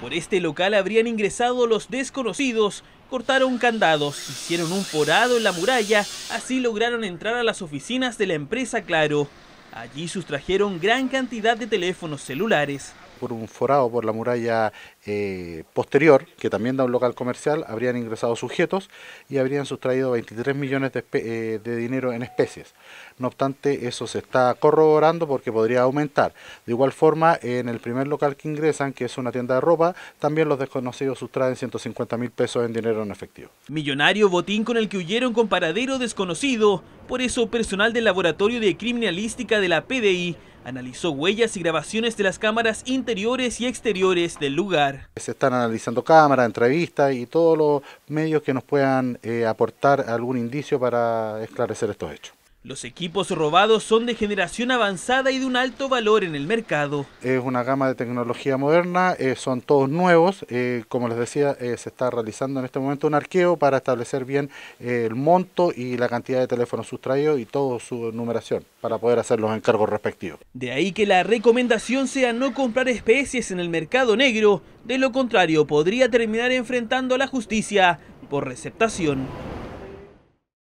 Por este local habrían ingresado los desconocidos, cortaron candados, hicieron un forado en la muralla, así lograron entrar a las oficinas de la empresa Claro. Allí sustrajeron gran cantidad de teléfonos celulares, por un forado por la muralla eh, posterior, que también da un local comercial, habrían ingresado sujetos y habrían sustraído 23 millones de, eh, de dinero en especies. No obstante, eso se está corroborando porque podría aumentar. De igual forma, en el primer local que ingresan, que es una tienda de ropa, también los desconocidos sustraen 150 mil pesos en dinero en efectivo. Millonario botín con el que huyeron con paradero desconocido. Por eso, personal del Laboratorio de Criminalística de la PDI analizó huellas y grabaciones de las cámaras interiores y exteriores del lugar. Se están analizando cámaras, entrevistas y todos los medios que nos puedan eh, aportar algún indicio para esclarecer estos hechos. Los equipos robados son de generación avanzada y de un alto valor en el mercado. Es una gama de tecnología moderna, eh, son todos nuevos. Eh, como les decía, eh, se está realizando en este momento un arqueo para establecer bien el monto y la cantidad de teléfonos sustraídos y toda su numeración para poder hacer los encargos respectivos. De ahí que la recomendación sea no comprar especies en el mercado negro, de lo contrario podría terminar enfrentando a la justicia por receptación.